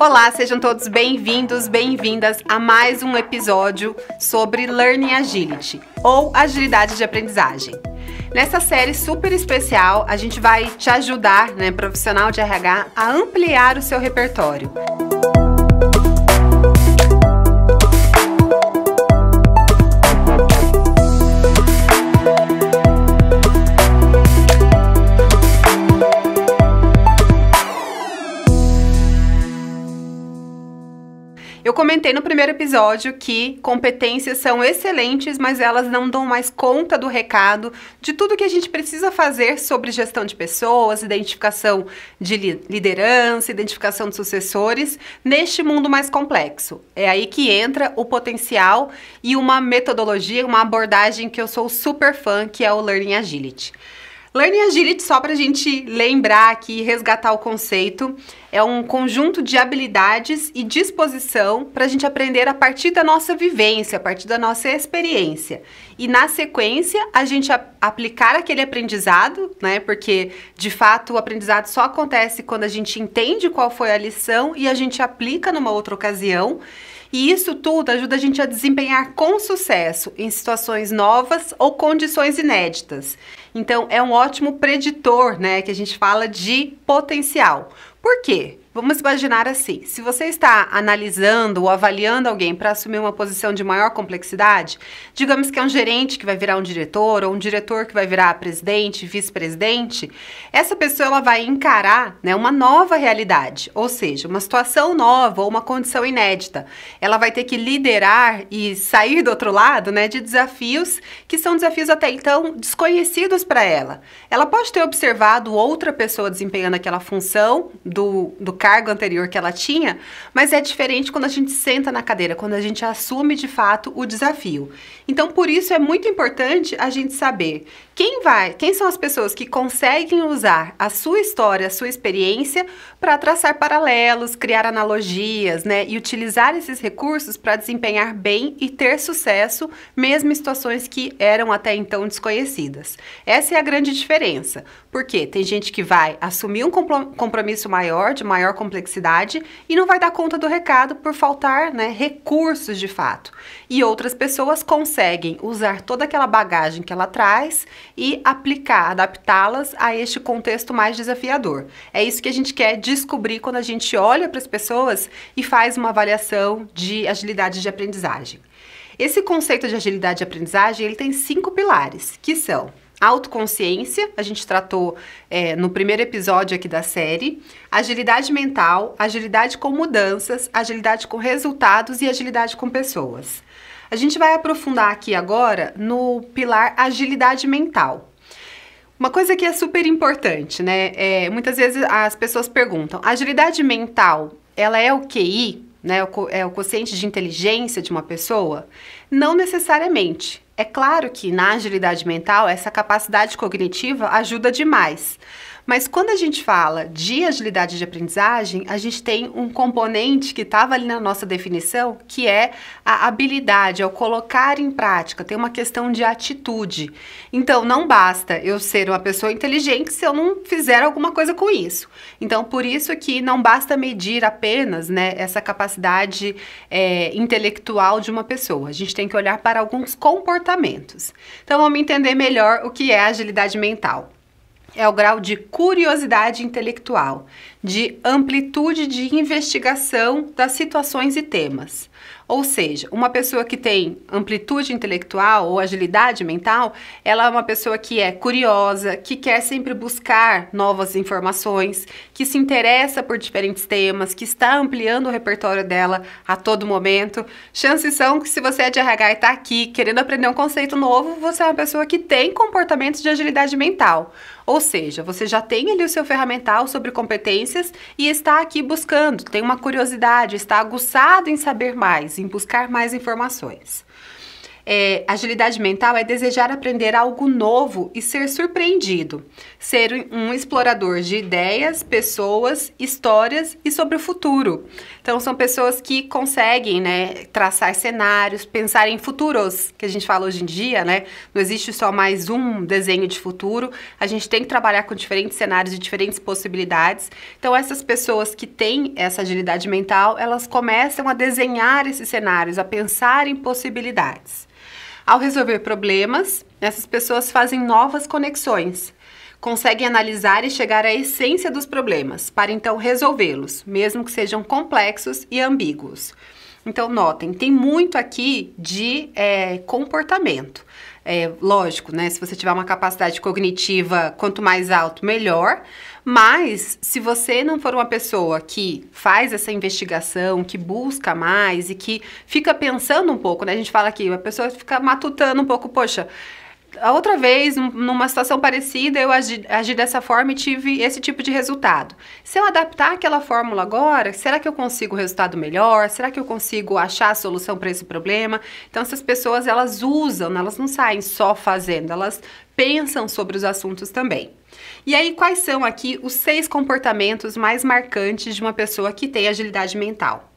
Olá, sejam todos bem-vindos, bem-vindas a mais um episódio sobre Learning Agility, ou agilidade de aprendizagem. Nessa série super especial, a gente vai te ajudar, né, profissional de RH, a ampliar o seu repertório. Eu comentei no primeiro episódio que competências são excelentes, mas elas não dão mais conta do recado de tudo que a gente precisa fazer sobre gestão de pessoas, identificação de liderança, identificação de sucessores neste mundo mais complexo. É aí que entra o potencial e uma metodologia, uma abordagem que eu sou super fã, que é o Learning Agility. Learning Agility, só para a gente lembrar aqui, resgatar o conceito, é um conjunto de habilidades e disposição para a gente aprender a partir da nossa vivência, a partir da nossa experiência. E na sequência, a gente a aplicar aquele aprendizado, né? Porque de fato o aprendizado só acontece quando a gente entende qual foi a lição e a gente aplica numa outra ocasião. E isso tudo ajuda a gente a desempenhar com sucesso em situações novas ou condições inéditas. Então, é um ótimo preditor, né, que a gente fala de potencial. Por quê? Vamos imaginar assim: se você está analisando ou avaliando alguém para assumir uma posição de maior complexidade, digamos que é um gerente que vai virar um diretor ou um diretor que vai virar presidente, vice-presidente, essa pessoa ela vai encarar né, uma nova realidade, ou seja, uma situação nova ou uma condição inédita. Ela vai ter que liderar e sair do outro lado né, de desafios que são desafios até então desconhecidos para ela. Ela pode ter observado outra pessoa desempenhando aquela função do, do cargo cargo anterior que ela tinha, mas é diferente quando a gente senta na cadeira, quando a gente assume de fato o desafio. Então, por isso é muito importante a gente saber quem vai, quem são as pessoas que conseguem usar a sua história, a sua experiência para traçar paralelos, criar analogias, né, e utilizar esses recursos para desempenhar bem e ter sucesso mesmo em situações que eram até então desconhecidas. Essa é a grande diferença, porque tem gente que vai assumir um compromisso maior, de maior maior complexidade e não vai dar conta do recado por faltar né, recursos de fato. E outras pessoas conseguem usar toda aquela bagagem que ela traz e aplicar, adaptá-las a este contexto mais desafiador. É isso que a gente quer descobrir quando a gente olha para as pessoas e faz uma avaliação de agilidade de aprendizagem. Esse conceito de agilidade de aprendizagem ele tem cinco pilares, que são autoconsciência, a gente tratou é, no primeiro episódio aqui da série, agilidade mental, agilidade com mudanças, agilidade com resultados e agilidade com pessoas. A gente vai aprofundar aqui agora no pilar agilidade mental. Uma coisa que é super importante, né? É, muitas vezes as pessoas perguntam: agilidade mental, ela é o QI, né? O, é o quociente de inteligência de uma pessoa? Não necessariamente. É claro que na agilidade mental, essa capacidade cognitiva ajuda demais. Mas quando a gente fala de agilidade de aprendizagem, a gente tem um componente que estava ali na nossa definição, que é a habilidade, ao é colocar em prática, tem uma questão de atitude. Então, não basta eu ser uma pessoa inteligente se eu não fizer alguma coisa com isso. Então, por isso que não basta medir apenas né, essa capacidade é, intelectual de uma pessoa. A gente tem que olhar para alguns comportamentos. Então, vamos entender melhor o que é agilidade mental é o grau de curiosidade intelectual, de amplitude de investigação das situações e temas. Ou seja, uma pessoa que tem amplitude intelectual ou agilidade mental, ela é uma pessoa que é curiosa, que quer sempre buscar novas informações, que se interessa por diferentes temas, que está ampliando o repertório dela a todo momento. Chances são que se você é de RH e está aqui querendo aprender um conceito novo, você é uma pessoa que tem comportamentos de agilidade mental. Ou seja, você já tem ali o seu ferramental sobre competências e está aqui buscando, tem uma curiosidade, está aguçado em saber mais, em buscar mais informações. É, agilidade mental é desejar aprender algo novo e ser surpreendido, ser um explorador de ideias, pessoas, histórias e sobre o futuro, então são pessoas que conseguem, né, traçar cenários, pensar em futuros, que a gente fala hoje em dia, né? Não existe só mais um desenho de futuro. A gente tem que trabalhar com diferentes cenários e diferentes possibilidades. Então essas pessoas que têm essa agilidade mental, elas começam a desenhar esses cenários, a pensar em possibilidades. Ao resolver problemas, essas pessoas fazem novas conexões conseguem analisar e chegar à essência dos problemas, para então resolvê-los, mesmo que sejam complexos e ambíguos. Então, notem, tem muito aqui de é, comportamento. É, lógico, né? Se você tiver uma capacidade cognitiva quanto mais alto, melhor. Mas se você não for uma pessoa que faz essa investigação, que busca mais e que fica pensando um pouco, né? A gente fala aqui, a pessoa fica matutando um pouco, poxa, a outra vez, numa situação parecida, eu agi, agi, dessa forma e tive esse tipo de resultado. Se eu adaptar aquela fórmula agora, será que eu consigo um resultado melhor? Será que eu consigo achar a solução para esse problema? Então, essas pessoas, elas usam, elas não saem só fazendo, elas pensam sobre os assuntos também. E aí, quais são aqui os seis comportamentos mais marcantes de uma pessoa que tem agilidade mental?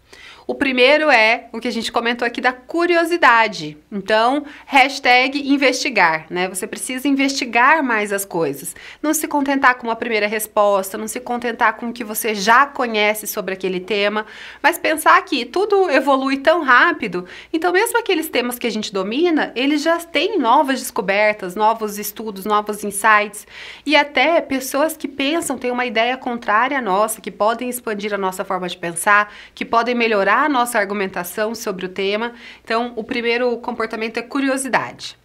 O primeiro é o que a gente comentou aqui da curiosidade. Então, hashtag investigar, né? Você precisa investigar mais as coisas. Não se contentar com uma primeira resposta, não se contentar com o que você já conhece sobre aquele tema, mas pensar que tudo evolui tão rápido, então mesmo aqueles temas que a gente domina, eles já têm novas descobertas, novos estudos, novos insights e até pessoas que pensam, têm uma ideia contrária à nossa, que podem expandir a nossa forma de pensar, que podem melhorar a nossa argumentação sobre o tema. Então, o primeiro comportamento é curiosidade.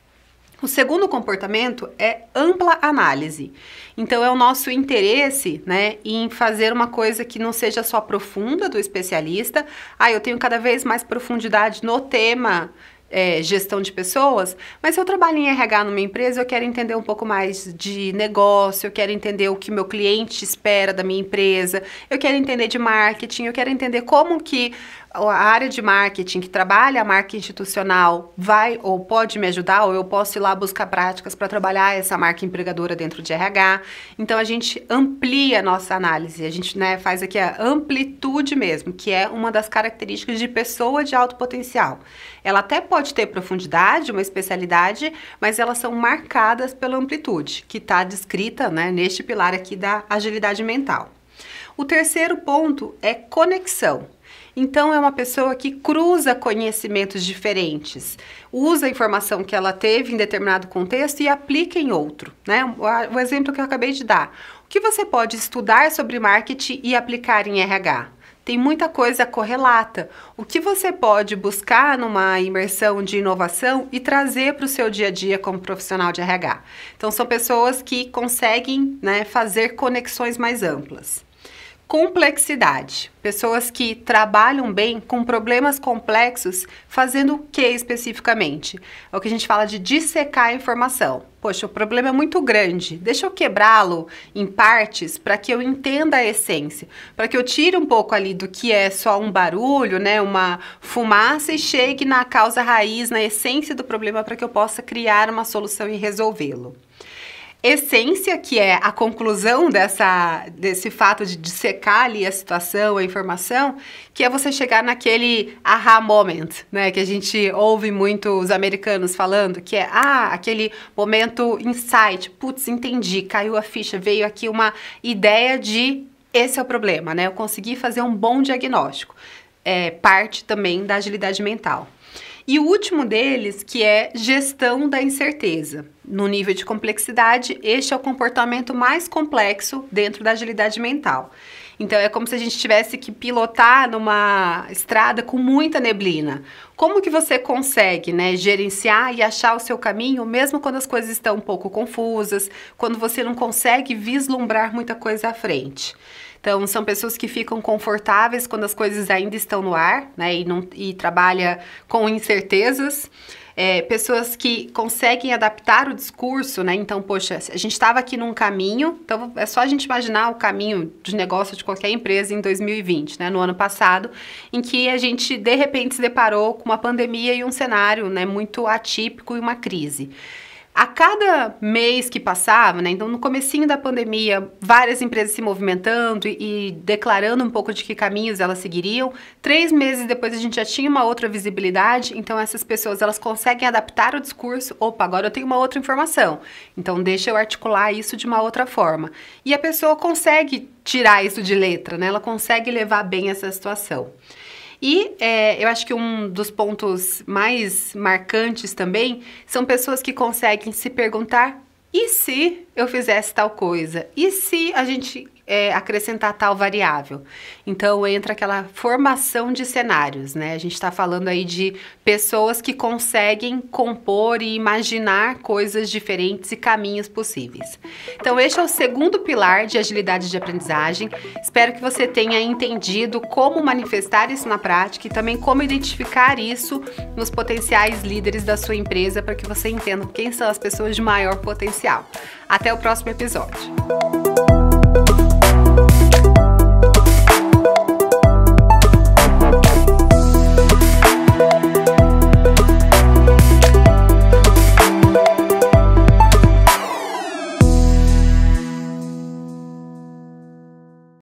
O segundo comportamento é ampla análise. Então, é o nosso interesse né, em fazer uma coisa que não seja só profunda do especialista. Ah, eu tenho cada vez mais profundidade no tema é, gestão de pessoas, mas se eu trabalho em RH numa empresa, eu quero entender um pouco mais de negócio, eu quero entender o que meu cliente espera da minha empresa, eu quero entender de marketing, eu quero entender como que a área de marketing que trabalha a marca institucional vai ou pode me ajudar, ou eu posso ir lá buscar práticas para trabalhar essa marca empregadora dentro de RH. Então a gente amplia a nossa análise, a gente né, faz aqui a amplitude mesmo, que é uma das características de pessoa de alto potencial. Ela até pode pode ter profundidade, uma especialidade, mas elas são marcadas pela amplitude, que está descrita né, neste pilar aqui da agilidade mental. O terceiro ponto é conexão. Então, é uma pessoa que cruza conhecimentos diferentes, usa a informação que ela teve em determinado contexto e aplica em outro. Né? O exemplo que eu acabei de dar. O que você pode estudar sobre marketing e aplicar em RH? tem muita coisa correlata. O que você pode buscar numa imersão de inovação e trazer para o seu dia a dia como profissional de RH? Então, são pessoas que conseguem né, fazer conexões mais amplas. Complexidade. Pessoas que trabalham bem com problemas complexos, fazendo o que especificamente? É o que a gente fala de dissecar a informação. Poxa, o problema é muito grande. Deixa eu quebrá-lo em partes para que eu entenda a essência, para que eu tire um pouco ali do que é só um barulho, né, uma fumaça e chegue na causa raiz, na essência do problema para que eu possa criar uma solução e resolvê-lo essência, que é a conclusão dessa, desse fato de dissecar ali a situação, a informação, que é você chegar naquele aha moment, né? Que a gente ouve muito os americanos falando, que é ah, aquele momento insight, putz, entendi, caiu a ficha, veio aqui uma ideia de esse é o problema, né? Eu consegui fazer um bom diagnóstico. É parte também da agilidade mental. E o último deles, que é gestão da incerteza. No nível de complexidade, este é o comportamento mais complexo dentro da agilidade mental. Então é como se a gente tivesse que pilotar numa estrada com muita neblina. Como que você consegue, né, gerenciar e achar o seu caminho mesmo quando as coisas estão um pouco confusas, quando você não consegue vislumbrar muita coisa à frente? Então, são pessoas que ficam confortáveis quando as coisas ainda estão no ar, né? E, não, e trabalha com incertezas. É, pessoas que conseguem adaptar o discurso, né? Então, poxa, a gente estava aqui num caminho, então é só a gente imaginar o caminho de negócio de qualquer empresa em 2020, né? No ano passado, em que a gente de repente se deparou com uma pandemia e um cenário, né? Muito atípico e uma crise. A cada mês que passava, né, então no comecinho da pandemia, várias empresas se movimentando e, e declarando um pouco de que caminhos elas seguiriam. Três meses depois a gente já tinha uma outra visibilidade, então essas pessoas elas conseguem adaptar o discurso. Opa, agora eu tenho uma outra informação, então deixa eu articular isso de uma outra forma. E a pessoa consegue tirar isso de letra, né? Ela consegue levar bem essa situação. E é, eu acho que um dos pontos mais marcantes também são pessoas que conseguem se perguntar e se eu fizesse tal coisa? E se a gente é, acrescentar tal variável. Então entra aquela formação de cenários, né? A gente está falando aí de pessoas que conseguem compor e imaginar coisas diferentes e caminhos possíveis. Então este é o segundo pilar de agilidade de aprendizagem. Espero que você tenha entendido como manifestar isso na prática e também como identificar isso nos potenciais líderes da sua empresa para que você entenda quem são as pessoas de maior potencial. Até o próximo episódio.